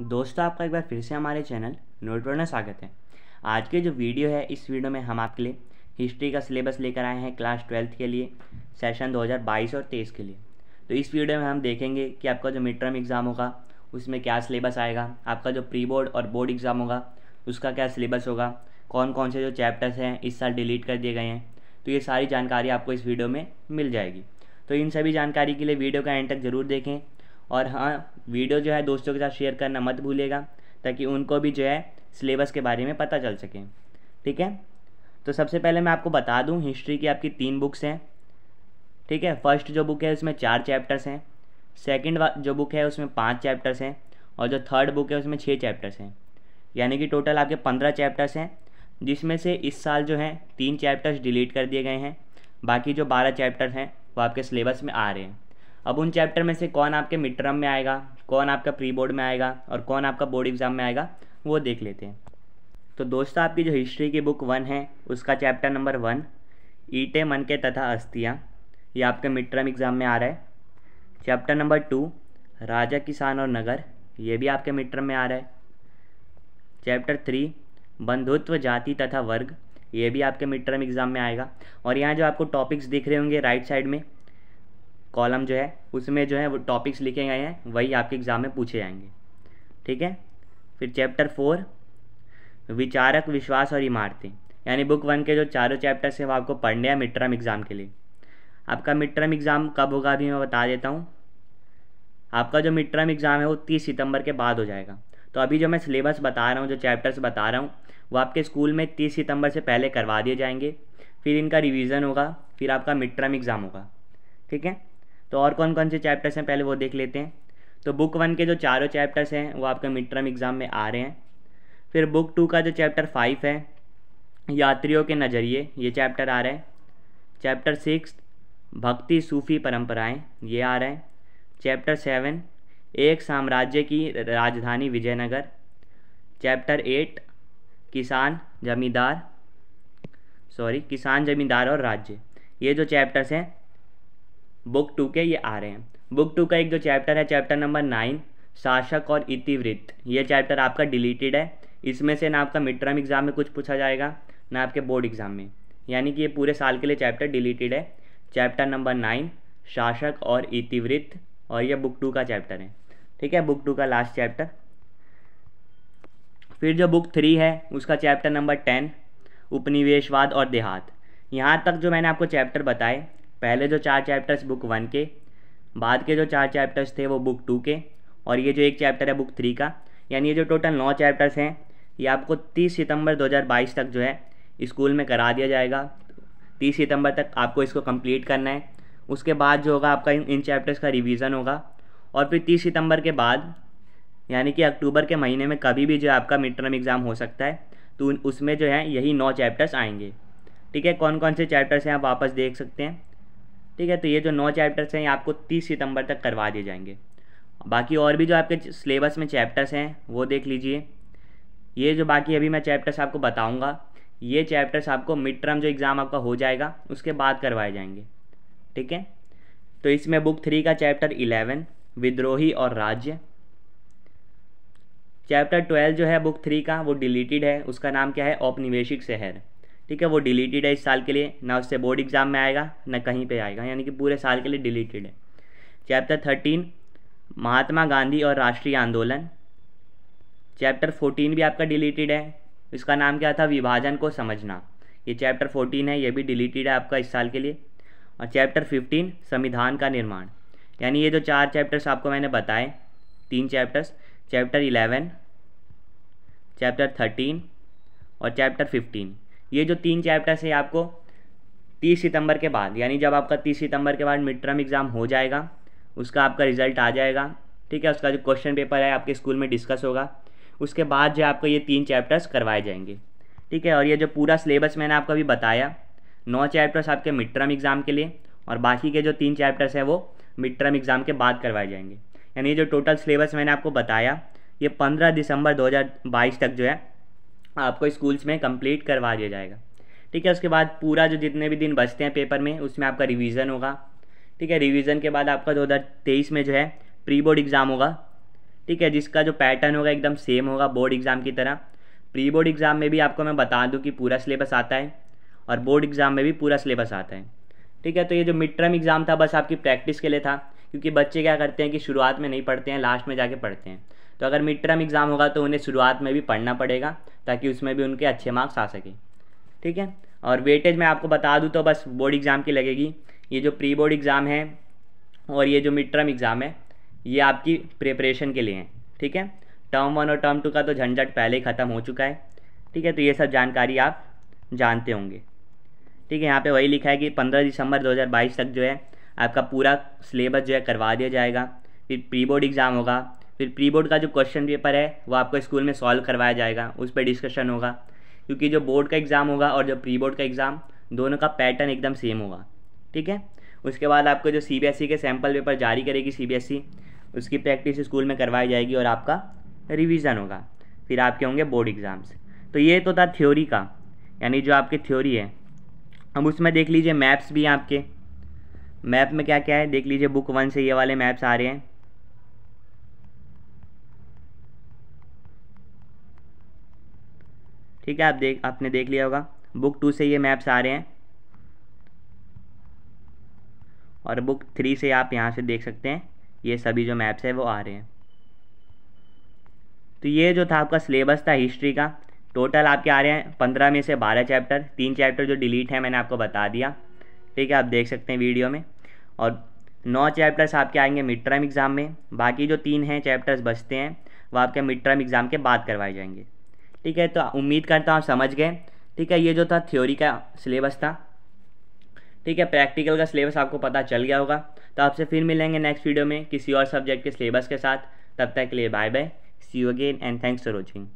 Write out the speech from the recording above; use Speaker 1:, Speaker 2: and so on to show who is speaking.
Speaker 1: दोस्तों आपका एक बार फिर से हमारे चैनल नोट पर स्वागत है आज के जो वीडियो है इस वीडियो में हम आपके लिए हिस्ट्री का सिलेबस लेकर आए हैं क्लास ट्वेल्थ के लिए सेशन 2022 और 23 के लिए तो इस वीडियो में हम देखेंगे कि आपका जो मिड टर्म एग्ज़ाम होगा उसमें क्या सिलेबस आएगा आपका जो प्री बोर्ड और बोर्ड एग्ज़ाम होगा उसका क्या सिलेबस होगा कौन कौन से जो चैप्टर्स हैं इस साल डिलीट कर दिए गए हैं तो ये सारी जानकारी आपको इस वीडियो में मिल जाएगी तो इन सभी जानकारी के लिए वीडियो का एंड तक ज़रूर देखें और हाँ वीडियो जो है दोस्तों के साथ शेयर करना मत भूलेगा ताकि उनको भी जो है सिलेबस के बारे में पता चल सके ठीक है तो सबसे पहले मैं आपको बता दूं हिस्ट्री की आपकी तीन बुक्स हैं ठीक है फर्स्ट जो बुक है उसमें चार चैप्टर्स हैं सेकंड जो बुक है उसमें पांच चैप्टर्स हैं और जो थर्ड बुक है उसमें छः चैप्टर्स हैं यानी कि टोटल आपके पंद्रह चैप्टर्स हैं जिसमें से इस साल जो हैं तीन चैप्टर्स डिलीट कर दिए गए हैं बाकी जो बारह चैप्टर हैं वो आपके सिलेबस में आ रहे हैं अब उन चैप्टर में से कौन आपके मिड टर्म में आएगा कौन आपका प्री बोर्ड में आएगा और कौन आपका बोर्ड एग्ज़ाम में आएगा वो देख लेते हैं तो दोस्तों आपकी जो हिस्ट्री की बुक वन है उसका चैप्टर नंबर वन ईटे मन के तथा अस्थियाँ ये आपके मिड टर्म एग्ज़ाम में आ रहा है चैप्टर नंबर टू राजा किसान और नगर ये भी आपके मिड टर्म में आ रहा है चैप्टर थ्री बंधुत्व जाति तथा वर्ग ये भी आपके मिड टर्म एग्ज़ाम में आएगा और यहाँ जो आपको टॉपिक्स दिख रहे होंगे राइट साइड में कॉलम जो है उसमें जो है वो टॉपिक्स लिखे गए हैं वही आपके एग्ज़ाम में पूछे जाएंगे ठीक है फिर चैप्टर फोर विचारक विश्वास और इमारतें यानी बुक वन के जो चारों चैप्टर्स हैं वो आपको पढ़ने हैं मिड टर्म एग्ज़ाम के लिए आपका मिड टर्म एग्ज़ाम कब होगा अभी मैं बता देता हूँ आपका जो मिड टर्म एग्ज़ाम है वो तीस सितंबर के बाद हो जाएगा तो अभी जो मैं सिलेबस बता रहा हूँ जो चैप्टर्स बता रहा हूँ वो आपके स्कूल में तीस सितंबर से पहले करवा दिए जाएंगे फिर इनका रिविज़न होगा फिर आपका मिड टर्म एग्ज़ाम होगा ठीक है तो और कौन कौन से चैप्टर्स हैं पहले वो देख लेते हैं तो बुक वन के जो चारों चैप्टर्स हैं वो आपके मिड टर्म एग्ज़ाम में आ रहे हैं फिर बुक टू का जो चैप्टर फाइव है यात्रियों के नज़रिए ये चैप्टर आ रहा है चैप्टर सिक्स भक्ति सूफ़ी परंपराएं ये आ रहा है चैप्टर सेवन एक साम्राज्य की राजधानी विजयनगर चैप्टर एट किसान जमींदार सॉरी किसान जमींदार और राज्य ये जो चैप्टर्स हैं बुक टू के ये आ रहे हैं बुक टू का एक जो चैप्टर है चैप्टर नंबर नाइन शासक और इतिवृत्त ये चैप्टर आपका डिलीटेड है इसमें से ना आपका मिड टर्म एग्ज़ाम में कुछ पूछा जाएगा ना आपके बोर्ड एग्ज़ाम में यानी कि ये पूरे साल के लिए चैप्टर डिलीटेड है चैप्टर नंबर नाइन शासक और इतिवृत्त और यह बुक टू का चैप्टर है ठीक है बुक टू का लास्ट चैप्टर फिर जो बुक थ्री है उसका चैप्टर नंबर टेन उपनिवेशवाद और देहात यहाँ तक जो मैंने आपको चैप्टर बताए पहले जो चार चैप्टर्स बुक वन के बाद के जो चार चैप्टर्स थे वो बुक टू के और ये जो एक चैप्टर है बुक थ्री का यानी ये जो टोटल नौ चैप्टर्स हैं ये आपको तीस सितंबर 2022 तक जो है स्कूल में करा दिया जाएगा तीस सितंबर तक आपको इसको कंप्लीट करना है उसके बाद जो होगा आपका इन, चैप्टर्स का रिवीजन होगा और फिर तीस सितंबर के बाद यानी कि अक्टूबर के महीने में कभी भी जो आपका मिड टर्म एग्ज़ाम हो सकता है तो उसमें जो है यही नौ चैप्टर्स आएंगे ठीक है कौन कौन से चैप्टर्स हैं आप वापस देख सकते हैं ठीक है तो ये जो नौ चैप्टर्स हैं ये आपको तीस सितंबर तक करवा दिए जाएंगे बाकी और भी जो आपके सिलेबस में चैप्टर्स हैं वो देख लीजिए ये जो बाकी अभी मैं चैप्टर्स आपको बताऊँगा ये चैप्टर्स आपको मिड टर्म जो एग्ज़ाम आपका हो जाएगा उसके बाद करवाए जाएंगे ठीक है तो इसमें बुक थ्री का चैप्टर इलेवन विद्रोही और राज्य चैप्टर ट्वेल्व जो है बुक थ्री का वो डिलीटेड है उसका नाम क्या है औपनिवेशिक शहर ठीक है वो डिलीटेड है इस साल के लिए ना उससे बोर्ड एग्जाम में आएगा ना कहीं पे आएगा यानी कि पूरे साल के लिए डिलीटेड है चैप्टर थर्टीन महात्मा गांधी और राष्ट्रीय आंदोलन चैप्टर फोर्टीन भी आपका डिलीटेड है इसका नाम क्या था विभाजन को समझना ये चैप्टर फोर्टीन है ये भी डिलीटेड है आपका इस साल के लिए और चैप्टर फिफ्टीन संविधान का निर्माण यानी ये जो चार चैप्टर्स आपको मैंने बताए तीन chapters chapter eleven chapter thirteen और चैप्टर फिफ्टीन ये जो तीन चैप्टर्स है आपको तीस सितंबर के बाद यानी जब आपका तीस सितंबर के बाद मिड टर्म एग्ज़ाम हो जाएगा उसका आपका रिजल्ट आ जाएगा ठीक है उसका जो क्वेश्चन पेपर है आपके स्कूल में डिस्कस होगा उसके बाद जो आपको ये तीन चैप्टर्स करवाए जाएंगे ठीक है और ये जो पूरा सिलेबस मैंने आपको अभी बताया नौ चैप्टर्स आपके मिड टर्म एग्ज़ाम के लिए और बाकी के जो तीन चैप्टर्स हैं वो मिड टर्म एग्ज़ाम के बाद करवाए जाएंगे यानी जो टोटल सिलेबस मैंने आपको बताया ये पंद्रह दिसंबर बाईस तक जो है आपको स्कूल्स में कंप्लीट करवा दिया जाएगा ठीक है उसके बाद पूरा जो जितने भी दिन बचते हैं पेपर में उसमें आपका रिवीजन होगा ठीक है रिवीजन के बाद आपका दो हज़ार तेईस में जो है प्री बोर्ड एग्ज़ाम होगा ठीक है जिसका जो पैटर्न होगा एकदम सेम होगा बोर्ड एग्ज़ाम की तरह प्री बोर्ड एग्ज़ाम में भी आपको मैं बता दूँ कि पूरा सिलेबस आता है और बोर्ड एग्ज़ाम में भी पूरा सिलेबस आता है ठीक है तो ये जो मिड टर्म एग्ज़ाम था बस आपकी प्रैक्टिस के लिए था क्योंकि बच्चे क्या करते हैं कि शुरुआत में नहीं पढ़ते हैं लास्ट में जाके पढ़ते हैं तो अगर मिड टर्म एग्ज़ाम होगा तो उन्हें शुरुआत में भी पढ़ना पड़ेगा ताकि उसमें भी उनके अच्छे मार्क्स आ सके ठीक है और वेटेज मैं आपको बता दूँ तो बस बोर्ड एग्ज़ाम की लगेगी ये जो प्री बोर्ड एग्ज़ाम है और ये जो मिड टर्म एग्ज़ाम है ये आपकी प्रिपरेशन के लिए हैं ठीक है टर्म वन और टर्म टू का तो झंझट पहले ही ख़त्म हो चुका है ठीक है तो ये सब जानकारी आप जानते होंगे ठीक है यहाँ पे वही लिखा है कि 15 दिसंबर 2022 तक जो है आपका पूरा सिलेबस जो है करवा दिया जाएगा फिर प्री बोर्ड एग्ज़ाम होगा फिर प्री बोर्ड का जो क्वेश्चन पेपर है वो आपको स्कूल में सॉल्व करवाया जाएगा उस पर डिस्कशन होगा क्योंकि जो बोर्ड का एग्ज़ाम होगा और जो प्री बोर्ड का एग्ज़ाम दोनों का पैटर्न एकदम सेम होगा ठीक है उसके बाद आपको जो सी e के सैम्पल पेपर जारी करेगी सी e, उसकी प्रैक्टिस स्कूल में करवाई जाएगी और आपका रिविज़न होगा फिर आपके होंगे बोर्ड एग्ज़ाम्स तो ये तो था थ्योरी का यानी जो आपकी थ्योरी है अब उसमें देख लीजिए मैप्स भी हैं आपके मैप में क्या क्या है देख लीजिए बुक वन से ये वाले मैप्स आ रहे हैं ठीक है आप देख आपने देख लिया होगा बुक टू से ये मैप्स आ रहे हैं और बुक थ्री से आप यहाँ से देख सकते हैं ये सभी जो मैप्स हैं वो आ रहे हैं तो ये जो था आपका सिलेबस था हिस्ट्री का टोटल आपके आ रहे हैं पंद्रह में से बारह चैप्टर तीन चैप्टर जो डिलीट हैं मैंने आपको बता दिया ठीक है आप देख सकते हैं वीडियो में और नौ चैप्टर्स आपके आएंगे मिड टर्म एग्ज़ाम में बाकी जो तीन हैं चैप्टर्स बचते हैं वो आपके मिड टर्म एग्ज़ाम के बाद करवाए जाएंगे ठीक है तो उम्मीद करता हूँ समझ गए ठीक है ये जो था थ्योरी का सिलेबस था ठीक है प्रैक्टिकल का सिलेबस आपको पता चल गया होगा तो आपसे फिर मिलेंगे नेक्स्ट वीडियो में किसी और सब्जेक्ट के सिलेबस के साथ तब तक के लिए bye bye see you again and thanks for watching